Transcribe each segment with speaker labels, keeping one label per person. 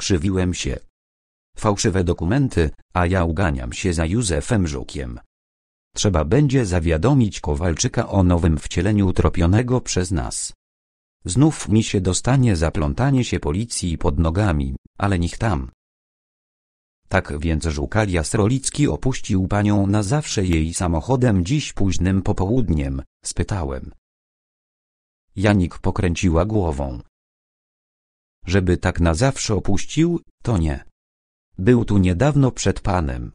Speaker 1: Skrzywiłem się. Fałszywe dokumenty, a ja uganiam się za Józefem Żukiem. Trzeba będzie zawiadomić Kowalczyka o nowym wcieleniu tropionego przez nas. Znów mi się dostanie zaplątanie się policji pod nogami, ale nich tam. Tak więc Żukalia Srolicki opuścił panią na zawsze jej samochodem dziś późnym popołudniem, spytałem. Janik pokręciła głową żeby tak na zawsze opuścił, to nie. Był tu niedawno przed panem.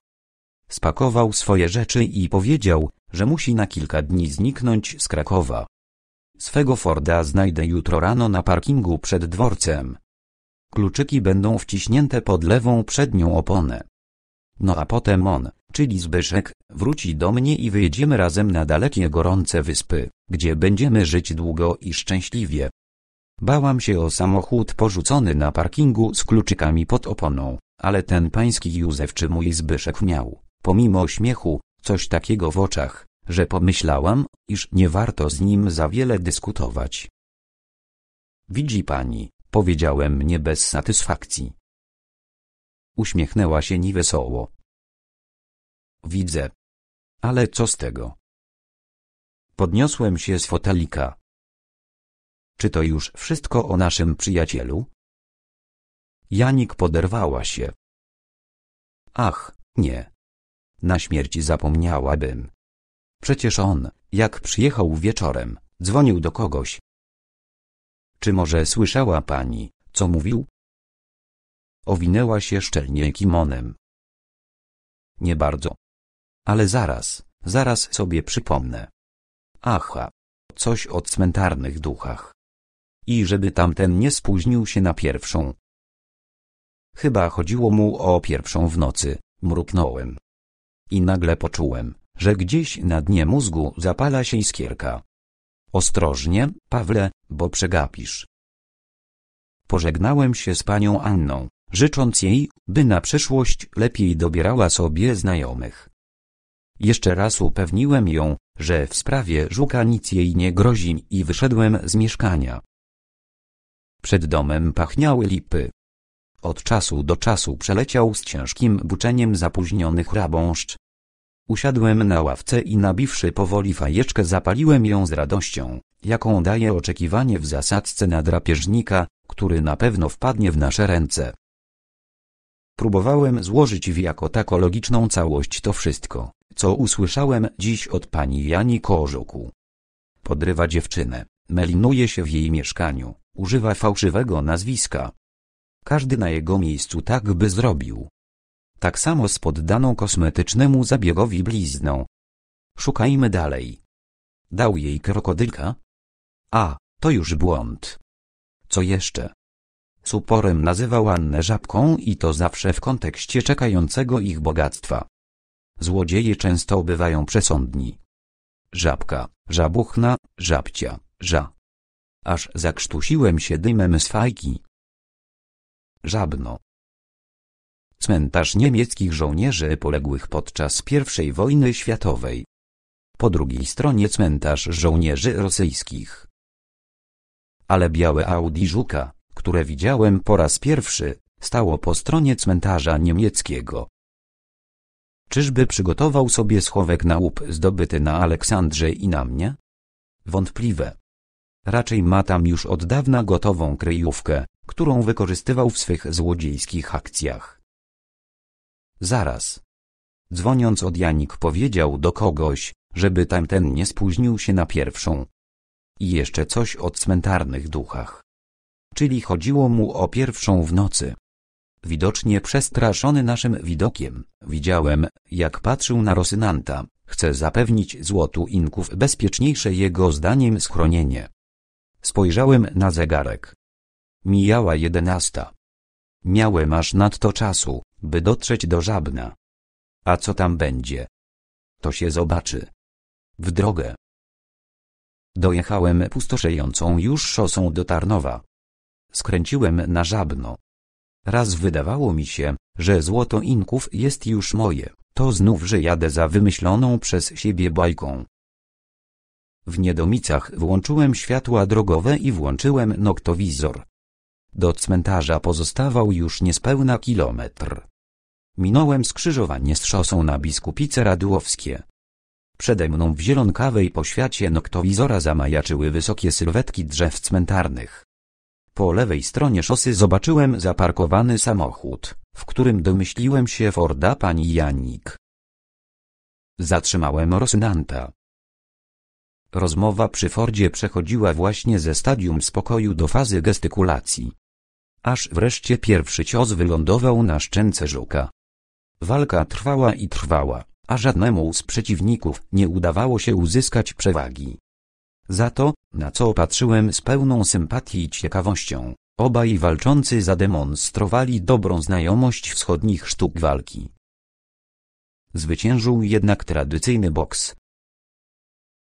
Speaker 1: Spakował swoje rzeczy i powiedział, że musi na kilka dni zniknąć z Krakowa. Swego Forda znajdę jutro rano na parkingu przed dworcem. Kluczyki będą wciśnięte pod lewą przednią oponę. No a potem on, czyli Zbyszek, wróci do mnie i wyjedziemy razem na dalekie gorące wyspy, gdzie będziemy żyć długo i szczęśliwie. Bałam się o samochód porzucony na parkingu z kluczykami pod oponą, ale ten pański Józef czy mój Zbyszek miał, pomimo śmiechu, coś takiego w oczach, że pomyślałam, iż nie warto z nim za wiele dyskutować. Widzi pani, powiedziałem nie bez satysfakcji. Uśmiechnęła się niewesoło. Widzę. Ale co z tego? Podniosłem się z fotelika, czy to już wszystko o naszym przyjacielu? Janik poderwała się. Ach, nie. Na śmierci zapomniałabym. Przecież on, jak przyjechał wieczorem, dzwonił do kogoś. Czy może słyszała pani, co mówił? Owinęła się szczelnie kimonem. Nie bardzo. Ale zaraz, zaraz sobie przypomnę. Aha, coś o cmentarnych duchach i żeby tamten nie spóźnił się na pierwszą. Chyba chodziło mu o pierwszą w nocy, mruknąłem. I nagle poczułem, że gdzieś na dnie mózgu zapala się iskierka. Ostrożnie, Pawle, bo przegapisz. Pożegnałem się z panią Anną, życząc jej, by na przyszłość lepiej dobierała sobie znajomych. Jeszcze raz upewniłem ją, że w sprawie żuka nic jej nie grozi i wyszedłem z mieszkania. Przed domem pachniały lipy. Od czasu do czasu przeleciał z ciężkim buczeniem zapóźniony chrabąszcz. Usiadłem na ławce i nabiwszy powoli fajeczkę zapaliłem ją z radością, jaką daje oczekiwanie w zasadzce na drapieżnika, który na pewno wpadnie w nasze ręce. Próbowałem złożyć w jako tako logiczną całość to wszystko, co usłyszałem dziś od pani Jani Korzuku. Podrywa dziewczynę, melinuje się w jej mieszkaniu, Używa fałszywego nazwiska. Każdy na jego miejscu tak by zrobił. Tak samo z poddaną kosmetycznemu zabiegowi blizną. Szukajmy dalej. Dał jej krokodylka? A, to już błąd. Co jeszcze? Suporem nazywał Annę żabką i to zawsze w kontekście czekającego ich bogactwa. Złodzieje często bywają przesądni. Żabka, żabuchna, żabcia, ża, aż zakrztusiłem się dymem z fajki. Żabno. Cmentarz niemieckich żołnierzy poległych podczas I wojny światowej. Po drugiej stronie cmentarz żołnierzy rosyjskich. Ale białe Audi Żuka, które widziałem po raz pierwszy, stało po stronie cmentarza niemieckiego. Czyżby przygotował sobie schowek na łup zdobyty na Aleksandrze i na mnie? Wątpliwe. Raczej ma tam już od dawna gotową kryjówkę, którą wykorzystywał w swych złodziejskich akcjach. Zaraz. Dzwoniąc od Janik powiedział do kogoś, żeby tamten nie spóźnił się na pierwszą. I jeszcze coś o cmentarnych duchach. Czyli chodziło mu o pierwszą w nocy. Widocznie przestraszony naszym widokiem, widziałem, jak patrzył na Rosynanta, chce zapewnić złotu inków bezpieczniejsze jego zdaniem schronienie. Spojrzałem na zegarek. Mijała jedenasta. Miałem aż nadto czasu, by dotrzeć do żabna. A co tam będzie? To się zobaczy. W drogę. Dojechałem pustoszejącą już szosą do Tarnowa. Skręciłem na żabno. Raz wydawało mi się, że złoto Inków jest już moje, to znów, że jadę za wymyśloną przez siebie bajką. W niedomicach włączyłem światła drogowe i włączyłem noktowizor. Do cmentarza pozostawał już niespełna kilometr. Minąłem skrzyżowanie z szosą na Biskupice Radłowskie. Przede mną w zielonkawej poświacie noktowizora zamajaczyły wysokie sylwetki drzew cmentarnych. Po lewej stronie szosy zobaczyłem zaparkowany samochód, w którym domyśliłem się Forda pani Janik. Zatrzymałem Rosynanta. Rozmowa przy Fordzie przechodziła właśnie ze stadium spokoju do fazy gestykulacji. Aż wreszcie pierwszy cios wylądował na szczęce żuka. Walka trwała i trwała, a żadnemu z przeciwników nie udawało się uzyskać przewagi. Za to, na co patrzyłem z pełną sympatii i ciekawością, obaj walczący zademonstrowali dobrą znajomość wschodnich sztuk walki. Zwyciężył jednak tradycyjny boks,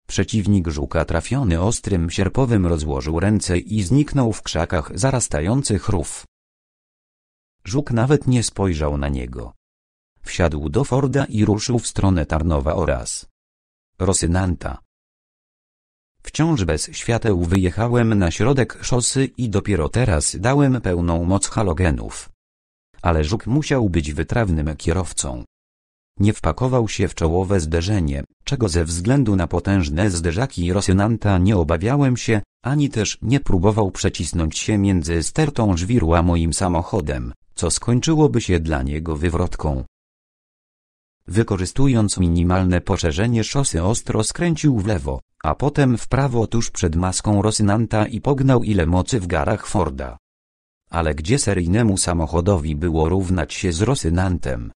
Speaker 1: Przeciwnik żuka trafiony ostrym sierpowym rozłożył ręce i zniknął w krzakach zarastających rów. Żuk nawet nie spojrzał na niego. Wsiadł do Forda i ruszył w stronę Tarnowa oraz Rosynanta. Wciąż bez świateł wyjechałem na środek szosy i dopiero teraz dałem pełną moc halogenów. Ale żuk musiał być wytrawnym kierowcą nie wpakował się w czołowe zderzenie, czego ze względu na potężne zderzaki Rosynanta nie obawiałem się, ani też nie próbował przecisnąć się między stertą żwirła moim samochodem, co skończyłoby się dla niego wywrotką. Wykorzystując minimalne poszerzenie szosy ostro skręcił w lewo, a potem w prawo tuż przed maską Rosynanta i pognał ile mocy w garach Forda. Ale gdzie seryjnemu samochodowi było równać się z Rosynantem,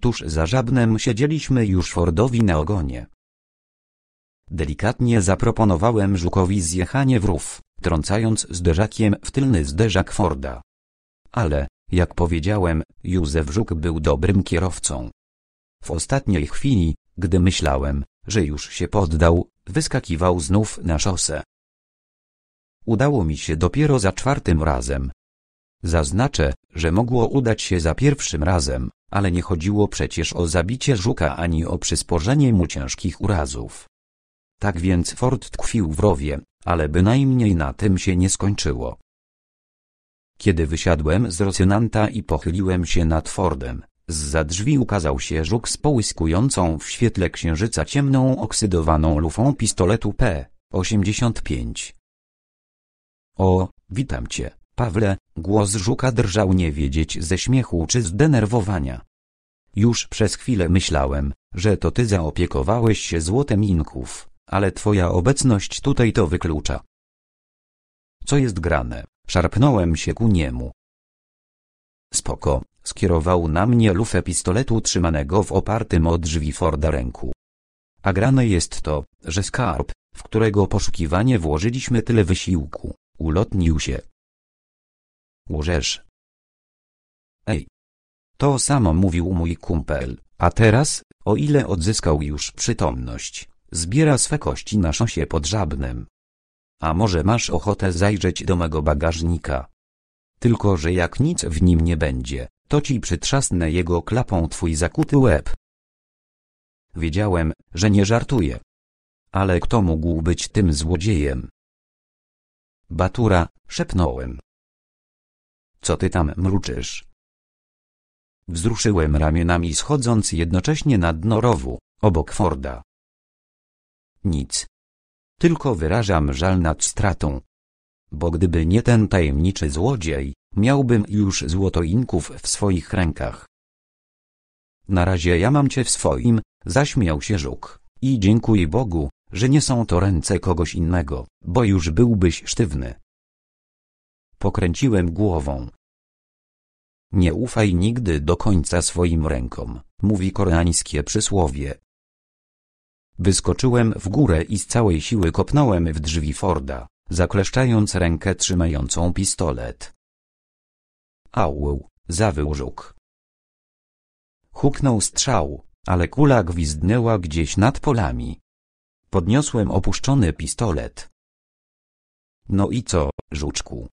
Speaker 1: Tuż za żabnem siedzieliśmy już Fordowi na ogonie. Delikatnie zaproponowałem Żukowi zjechanie w rów, trącając zderzakiem w tylny zderzak Forda. Ale, jak powiedziałem, Józef Żuk był dobrym kierowcą. W ostatniej chwili, gdy myślałem, że już się poddał, wyskakiwał znów na szosę. Udało mi się dopiero za czwartym razem. Zaznaczę, że mogło udać się za pierwszym razem ale nie chodziło przecież o zabicie żuka ani o przysporzenie mu ciężkich urazów. Tak więc Ford tkwił w rowie, ale bynajmniej na tym się nie skończyło. Kiedy wysiadłem z Rosjonanta i pochyliłem się nad Fordem, zza drzwi ukazał się żuk z połyskującą w świetle księżyca ciemną oksydowaną lufą pistoletu P-85. O, witam cię. Pawle, głos żuka drżał nie wiedzieć ze śmiechu czy zdenerwowania. Już przez chwilę myślałem, że to ty zaopiekowałeś się złotem inków, ale twoja obecność tutaj to wyklucza. Co jest grane? Szarpnąłem się ku niemu. Spoko, skierował na mnie lufę pistoletu trzymanego w opartym o drzwi Forda ręku. A grane jest to, że skarb, w którego poszukiwanie włożyliśmy tyle wysiłku, ulotnił się Użesz. Ej. To samo mówił mój kumpel, a teraz, o ile odzyskał już przytomność, zbiera swe kości na szosie pod żabnem. A może masz ochotę zajrzeć do mego bagażnika? Tylko, że jak nic w nim nie będzie, to ci przytrzasnę jego klapą twój zakuty łeb. Wiedziałem, że nie żartuje. Ale kto mógł być tym złodziejem? Batura, szepnąłem. Co ty tam mruczysz? Wzruszyłem ramionami schodząc jednocześnie na dno rowu, obok Forda. Nic. Tylko wyrażam żal nad stratą. Bo gdyby nie ten tajemniczy złodziej, miałbym już złotoinków w swoich rękach. Na razie ja mam cię w swoim, zaśmiał się żuk. I dziękuję Bogu, że nie są to ręce kogoś innego, bo już byłbyś sztywny. Pokręciłem głową. Nie ufaj nigdy do końca swoim rękom, mówi koreańskie przysłowie. Wyskoczyłem w górę i z całej siły kopnąłem w drzwi Forda, zakleszczając rękę trzymającą pistolet. Ałł, zawył żuk. Huknął strzał, ale kula gwizdnęła gdzieś nad polami. Podniosłem opuszczony pistolet. No i co, żuczku?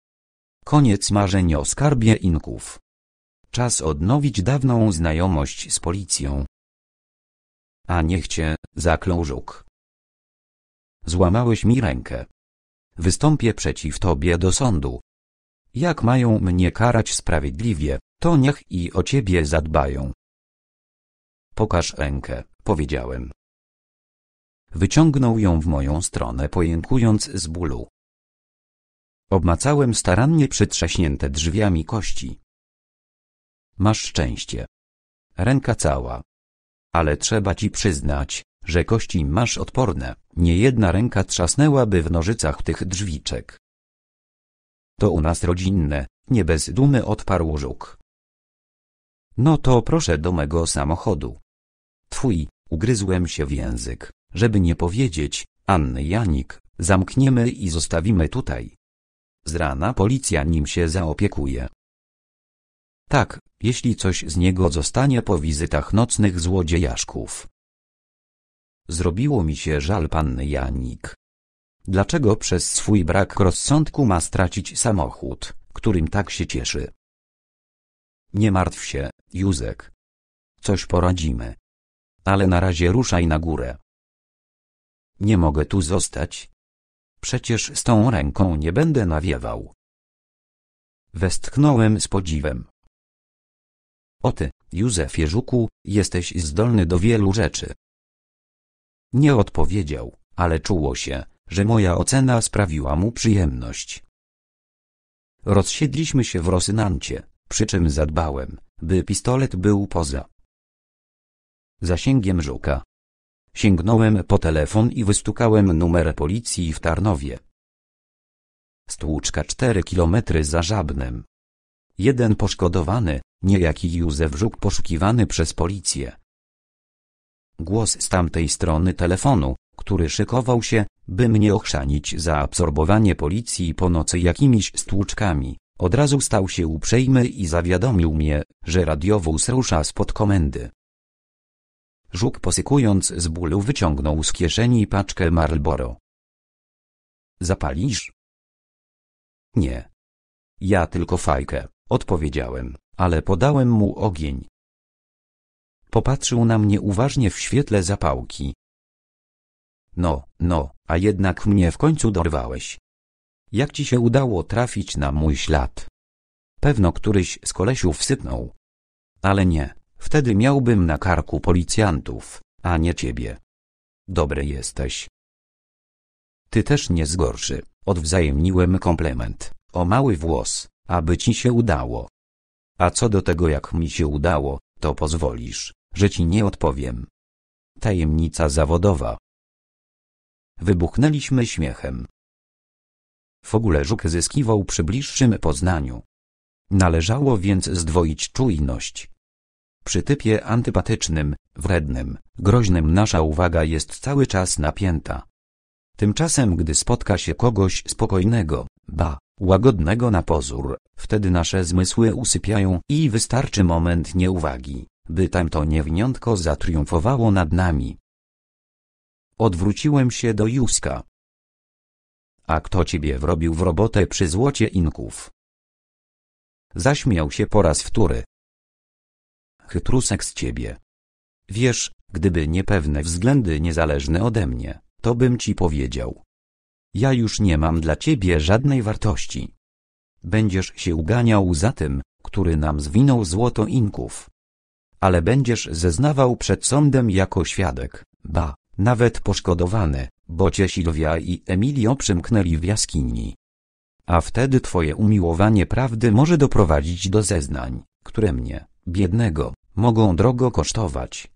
Speaker 1: Koniec marzeń o skarbie Inków. Czas odnowić dawną znajomość z policją. A niech cię, zaklął żuk. Złamałeś mi rękę. Wystąpię przeciw tobie do sądu. Jak mają mnie karać sprawiedliwie, to niech i o ciebie zadbają. Pokaż rękę, powiedziałem. Wyciągnął ją w moją stronę, pojękując z bólu. Obmacałem starannie przytrzaśnięte drzwiami kości. Masz szczęście. Ręka cała. Ale trzeba ci przyznać, że kości masz odporne, nie jedna ręka trzasnęłaby w nożycach tych drzwiczek. To u nas rodzinne, nie bez dumy odparł żuk. No to proszę do mego samochodu. Twój, ugryzłem się w język, żeby nie powiedzieć, Anny Janik, zamkniemy i zostawimy tutaj. Z rana policja nim się zaopiekuje. Tak, jeśli coś z niego zostanie po wizytach nocnych złodziejaszków. Zrobiło mi się żal panny Janik. Dlaczego przez swój brak rozsądku ma stracić samochód, którym tak się cieszy? Nie martw się, Józek. Coś poradzimy. Ale na razie ruszaj na górę. Nie mogę tu zostać, Przecież z tą ręką nie będę nawiewał. Westchnąłem z podziwem. O ty, Józefie Żuku, jesteś zdolny do wielu rzeczy. Nie odpowiedział, ale czuło się, że moja ocena sprawiła mu przyjemność. Rozsiedliśmy się w Rosynancie, przy czym zadbałem, by pistolet był poza zasięgiem żuka. Sięgnąłem po telefon i wystukałem numer policji w Tarnowie. Stłuczka cztery kilometry za Żabnem. Jeden poszkodowany, niejaki Józef Żuk poszukiwany przez policję. Głos z tamtej strony telefonu, który szykował się, by mnie ochrzanić za absorbowanie policji po nocy jakimiś stłuczkami, od razu stał się uprzejmy i zawiadomił mnie, że radiowóz rusza spod komendy. Żuk posykując z bólu wyciągnął z kieszeni paczkę Marlboro. Zapalisz? Nie. Ja tylko fajkę, odpowiedziałem, ale podałem mu ogień. Popatrzył na mnie uważnie w świetle zapałki. No, no, a jednak mnie w końcu dorwałeś. Jak ci się udało trafić na mój ślad? Pewno któryś z kolesiów sypnął. Ale nie, Wtedy miałbym na karku policjantów, a nie ciebie. Dobry jesteś. Ty też nie zgorszy, odwzajemniłem komplement, o mały włos, aby ci się udało. A co do tego jak mi się udało, to pozwolisz, że ci nie odpowiem. Tajemnica zawodowa. Wybuchnęliśmy śmiechem. W ogóle żuk zyskiwał przy bliższym poznaniu. Należało więc zdwoić czujność, przy typie antypatycznym, wrednym, groźnym nasza uwaga jest cały czas napięta. Tymczasem gdy spotka się kogoś spokojnego, ba, łagodnego na pozór, wtedy nasze zmysły usypiają i wystarczy moment nieuwagi, by tamto niewiniątko zatriumfowało nad nami. Odwróciłem się do Józka. A kto ciebie wrobił w robotę przy złocie inków? Zaśmiał się po raz wtóry, Chytrusek z ciebie. Wiesz, gdyby nie pewne względy niezależne ode mnie, to bym ci powiedział. Ja już nie mam dla ciebie żadnej wartości. Będziesz się uganiał za tym, który nam zwinął złoto inków. Ale będziesz zeznawał przed sądem jako świadek, ba, nawet poszkodowany, bo cię Silwia i Emilio przymknęli w jaskini. A wtedy twoje umiłowanie prawdy może doprowadzić do zeznań, które mnie, biednego, mogą drogo kosztować.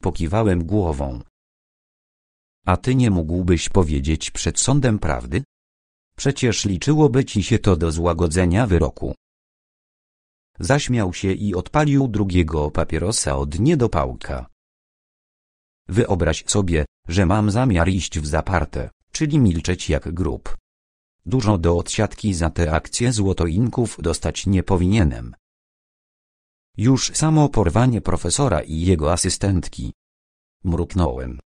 Speaker 1: Pokiwałem głową. A ty nie mógłbyś powiedzieć przed sądem prawdy? Przecież liczyłoby ci się to do złagodzenia wyroku. Zaśmiał się i odpalił drugiego papierosa od niedopałka. Wyobraź sobie, że mam zamiar iść w zaparte, czyli milczeć jak grób. Dużo do odsiadki za te akcje złotoinków dostać nie powinienem. Już samo porwanie profesora i jego asystentki. Mruknąłem.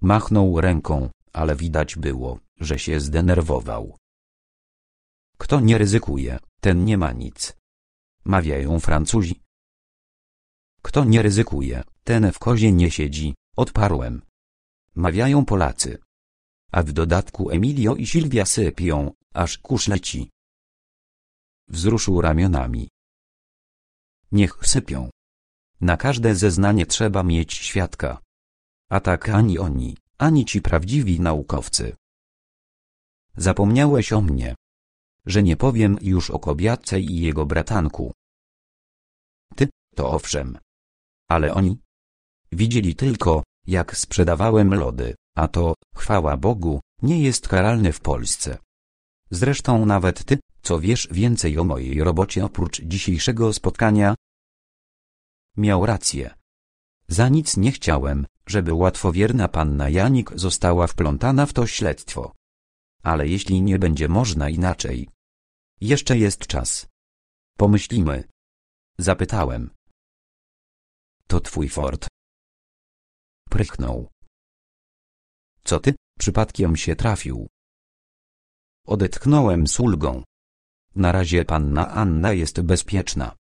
Speaker 1: Machnął ręką, ale widać było, że się zdenerwował. Kto nie ryzykuje, ten nie ma nic. Mawiają Francuzi. Kto nie ryzykuje, ten w kozie nie siedzi, odparłem. Mawiają Polacy. A w dodatku Emilio i Silvia sypią, aż kurz leci. Wzruszył ramionami niech sypią. Na każde zeznanie trzeba mieć świadka. A tak ani oni, ani ci prawdziwi naukowcy. Zapomniałeś o mnie. Że nie powiem już o kobiatce i jego bratanku. Ty, to owszem. Ale oni? Widzieli tylko, jak sprzedawałem lody, a to, chwała Bogu, nie jest karalny w Polsce. Zresztą nawet ty, co wiesz więcej o mojej robocie oprócz dzisiejszego spotkania? Miał rację. Za nic nie chciałem, żeby łatwowierna panna Janik została wplątana w to śledztwo. Ale jeśli nie będzie można inaczej. Jeszcze jest czas. Pomyślimy. Zapytałem. To twój fort. Prychnął. Co ty, przypadkiem się trafił? Odetchnąłem z ulgą. Na razie panna Anna jest bezpieczna.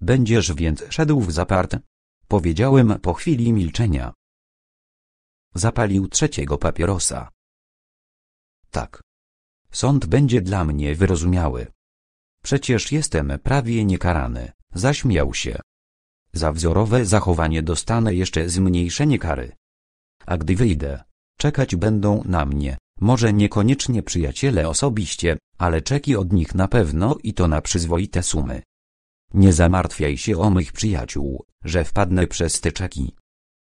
Speaker 1: Będziesz więc szedł w zaparte. Powiedziałem po chwili milczenia. Zapalił trzeciego papierosa. Tak. Sąd będzie dla mnie wyrozumiały. Przecież jestem prawie niekarany, zaśmiał się. Za wzorowe zachowanie dostanę jeszcze zmniejszenie kary. A gdy wyjdę, czekać będą na mnie może niekoniecznie przyjaciele osobiście, ale czeki od nich na pewno i to na przyzwoite sumy. Nie zamartwiaj się o mych przyjaciół, że wpadnę przez te czeki.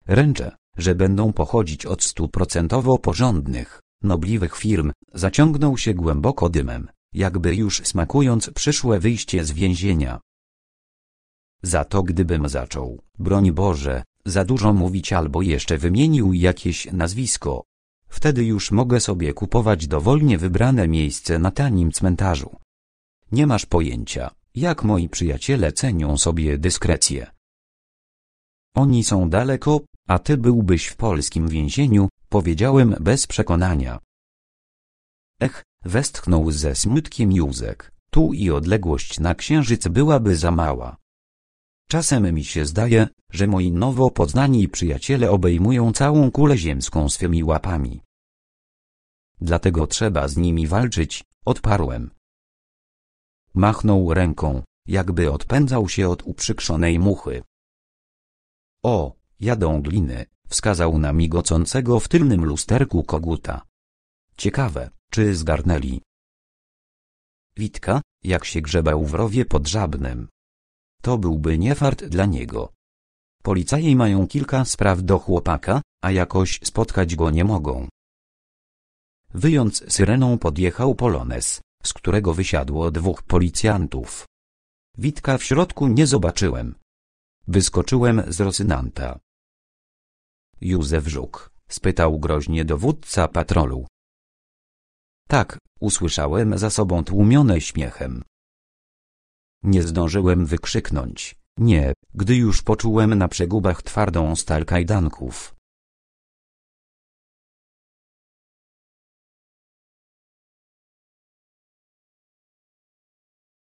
Speaker 1: Ręczę, że będą pochodzić od stuprocentowo porządnych, nobliwych firm, zaciągnął się głęboko dymem, jakby już smakując przyszłe wyjście z więzienia. Za to gdybym zaczął, broń Boże, za dużo mówić albo jeszcze wymienił jakieś nazwisko, Wtedy już mogę sobie kupować dowolnie wybrane miejsce na tanim cmentarzu. Nie masz pojęcia, jak moi przyjaciele cenią sobie dyskrecję. Oni są daleko, a ty byłbyś w polskim więzieniu, powiedziałem bez przekonania. Ech, westchnął ze smutkiem Józek, tu i odległość na księżyc byłaby za mała. Czasem mi się zdaje, że moi nowo poznani przyjaciele obejmują całą kulę ziemską swymi łapami. Dlatego trzeba z nimi walczyć, odparłem. Machnął ręką, jakby odpędzał się od uprzykrzonej muchy. O, jadą gliny, wskazał na migocącego w tylnym lusterku koguta. Ciekawe, czy zgarnęli. Witka, jak się grzebał w rowie pod żabnem. To byłby nie fart dla niego. Policaje mają kilka spraw do chłopaka, a jakoś spotkać go nie mogą. Wyjąc syreną podjechał Polones, z którego wysiadło dwóch policjantów. Witka w środku nie zobaczyłem. Wyskoczyłem z Rosynanta. Józef Żuk, spytał groźnie dowódca patrolu. Tak, usłyszałem za sobą tłumione śmiechem. Nie zdążyłem wykrzyknąć, nie, gdy już poczułem na przegubach twardą stal kajdanków.